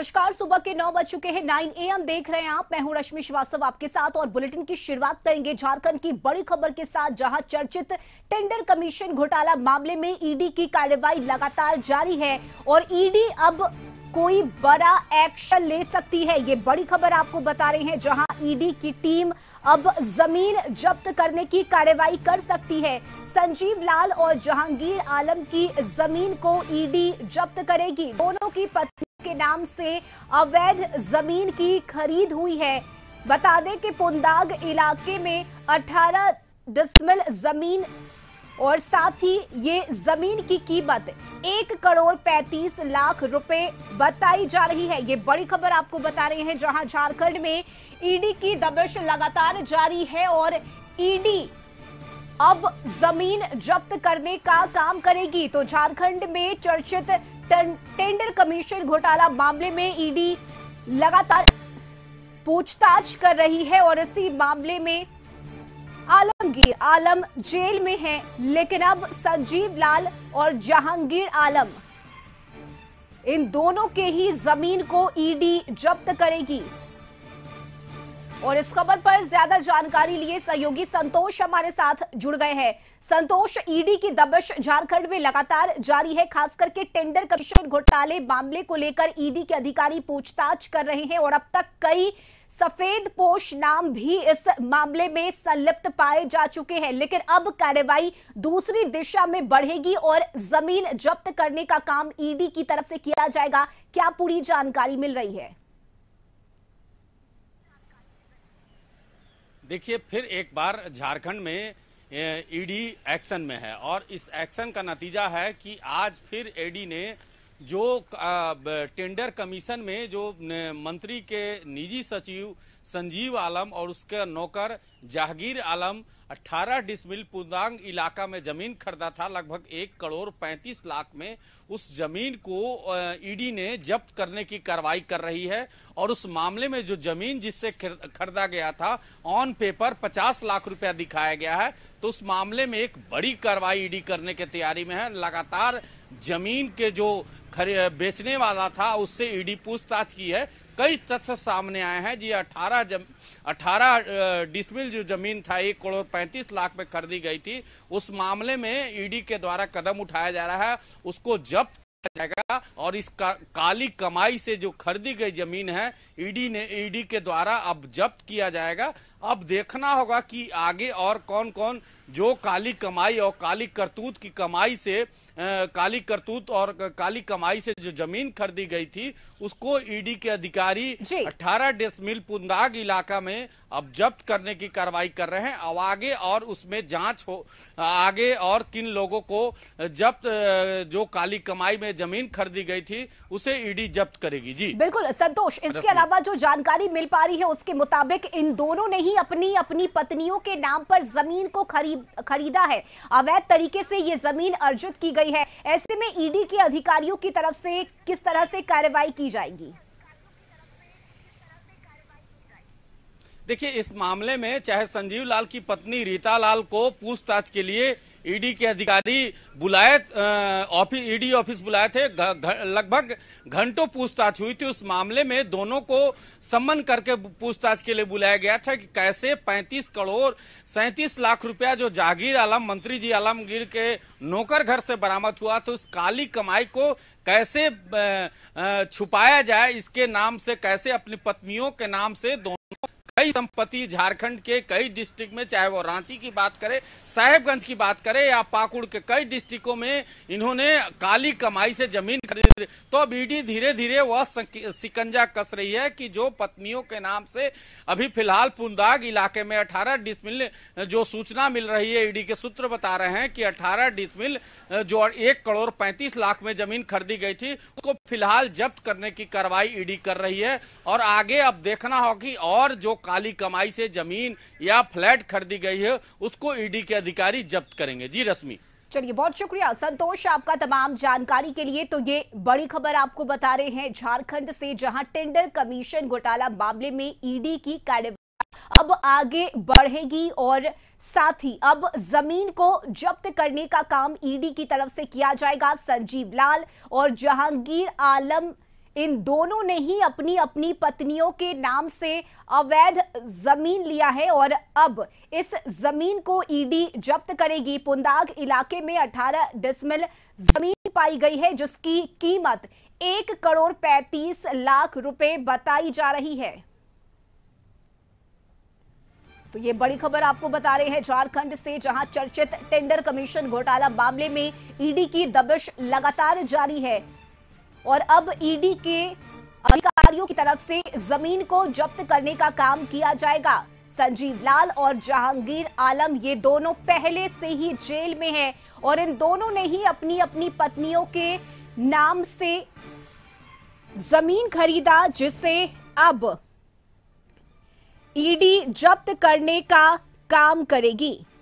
नमस्कार सुबह के नौ बज चुके हैं नाइन एम देख रहे हैं आप मैं हूं रश्मि श्रीवास्तव आपके साथ और बुलेटिन की शुरुआत करेंगे झारखंड की बड़ी खबर के साथ जहां चर्चित टेंडर कमीशन घोटाला मामले में ईडी e की कार्यवाही लगातार जारी है और ईडी e अब कोई बड़ा एक्शन ले सकती है ये बड़ी खबर आपको बता रहे हैं जहां ईडी e की टीम अब जमीन जब्त करने की कार्रवाई कर सकती है संजीव लाल और जहांगीर आलम की जमीन को ईडी जब्त करेगी दोनों की पत्नी के नाम से अवैध जमीन की खरीद हुई है बता दें कि पुंदाग इलाके में 18 दशमल जमीन और साथ ही ये जमीन की कीमत एक करोड़ पैंतीस लाख रुपए बताई जा रही है ये बड़ी खबर आपको बता रहे हैं जहां झारखंड में ईडी की दबिश लगातार जारी है और ईडी अब जमीन जब्त करने का काम करेगी तो झारखंड में चर्चित टेंडर कमीशन घोटाला मामले में ईडी लगातार पूछताछ कर रही है और इसी मामले में आलमगीर आलम जेल में है लेकिन अब संजीव लाल और जहांगीर आलम इन दोनों के ही जमीन को ईडी जब्त करेगी और इस खबर पर ज्यादा जानकारी लिए सहयोगी संतोष हमारे साथ जुड़ गए हैं संतोष ईडी e की दबिश झारखंड में लगातार जारी है खास करके टेंडर कमीशन घोटाले मामले को लेकर ईडी e के अधिकारी पूछताछ कर रहे हैं और अब तक कई सफेद पोष नाम भी इस मामले में संलिप्त पाए जा चुके हैं लेकिन अब कार्रवाई दूसरी दिशा में बढ़ेगी और जमीन जब्त करने का काम ईडी e की तरफ से किया जाएगा क्या पूरी जानकारी मिल रही है देखिए फिर एक बार झारखंड में ईडी e एक्शन में है और इस एक्शन का नतीजा है कि आज फिर ईडी e ने जो टेंडर कमीशन में जो मंत्री के निजी सचिव संजीव आलम और उसके नौकर जहांगीर आलम 18 डिसमिल पूर्णांग इलाका में जमीन खरीदा था लगभग एक करोड़ 35 लाख में उस जमीन को ईडी ने जब्त करने की कार्रवाई कर रही है और उस मामले में जो जमीन जिससे खरीदा गया था ऑन पेपर 50 लाख रुपया दिखाया गया है तो उस मामले में एक बड़ी कार्रवाई ईडी करने की तैयारी में है लगातार जमीन के जो बेचने वाला था उससे ईडी पूछताछ की है कई तथ्य सामने आए हैं जी अठारह जम अठारह डिसमिल जो जमीन था एक करोड़ पैंतीस लाख में खरीदी गई थी उस मामले में ईडी के द्वारा कदम उठाया जा रहा है उसको जब्त जाएगा और इस का, काली कमाई से जो खरीदी गई जमीन है ईडी ने ईडी के द्वारा अब जब्त किया जाएगा अब देखना होगा कि आगे और कौन कौन जो काली कमाई और काली करतूत की कमाई से काली करतूत और काली कमाई से जो जमीन खरीदी गई थी उसको ईडी e के अधिकारी 18 डेसमिल पुंदाग इलाका में अब जब्त करने की कार्रवाई कर रहे हैं अब आगे और उसमें जांच हो आगे और किन लोगों को जब्त जो काली कमाई में जमीन खरीदी गई थी उसे ईडी e जब्त करेगी जी बिल्कुल संतोष इसके अलावा जो जानकारी मिल पा रही है उसके मुताबिक इन दोनों ने ही अपनी अपनी पत्नियों के नाम पर जमीन को खरीद खरीदा है अवैध तरीके से ये जमीन अर्जित की गई गई है ऐसे में ईडी के अधिकारियों की तरफ से किस तरह से कार्रवाई की जाएगी देखिए इस मामले में चाहे संजीव लाल की पत्नी रीता लाल को पूछताछ के लिए ईडी के अधिकारी बुलाए ऑफिस ईडी ऑफिस बुलाए थे लगभग घंटों पूछताछ हुई थी उस मामले में दोनों को सम्मन करके पूछताछ के लिए बुलाया गया था कि कैसे 35 करोड़ सैंतीस लाख रुपया जो जागीर आलम मंत्री जी आलमगीर के नौकर घर से बरामद हुआ तो उस काली कमाई को कैसे छुपाया जाए इसके नाम से कैसे अपनी पत्नियों के नाम से दोनों कई संपत्ति झारखंड के कई डिस्ट्रिक्ट में चाहे वो रांची की बात करें साहेबगंज की बात करें या पाकुड़ के कई डिस्ट्रिक्टों में इन्होंने काली कमाई से जमीन खरीद तो बीडी धीरे धीरे वह सिकंजा कस रही है कि जो पत्नियों के नाम से अभी फिलहाल पुंदाग इलाके में अठारह डिसमिल जो सूचना मिल रही है ईडी के सूत्र बता रहे हैं कि अठारह डिसमिल जो एक करोड़ पैंतीस लाख में जमीन खरीदी गई थी उसको फिलहाल जब्त करने की कार्रवाई ईडी कर रही है और आगे अब देखना होगी और जो काली कमाई से जमीन या फ्लैट खरीदी गई है उसको ईडी e के अधिकारी जब्त करेंगे जी रश्मि चलिए बहुत शुक्रिया संतोष आपका तमाम जानकारी के लिए तो ये बड़ी खबर आपको बता रहे हैं झारखंड से जहां टेंडर कमीशन घोटाला मामले में ईडी e की कार्यवाही अब आगे बढ़ेगी और साथ ही अब जमीन को जब्त करने का काम ईडी e की तरफ से किया जाएगा संजीव लाल और जहांगीर आलम इन दोनों ने ही अपनी अपनी पत्नियों के नाम से अवैध जमीन लिया है और अब इस जमीन को ईडी जब्त करेगी पुंदाग इलाके में 18 डिसमिल जमीन पाई गई है जिसकी कीमत एक करोड़ पैंतीस लाख रुपए बताई जा रही है तो ये बड़ी खबर आपको बता रहे हैं झारखंड से जहां चर्चित टेंडर कमीशन घोटाला मामले में ईडी की दबिश लगातार जारी है और अब ईडी e के अधिकारियों की तरफ से जमीन को जब्त करने का काम किया जाएगा संजीव लाल और जहांगीर आलम ये दोनों पहले से ही जेल में हैं और इन दोनों ने ही अपनी अपनी पत्नियों के नाम से जमीन खरीदा जिसे अब ईडी e जब्त करने का काम करेगी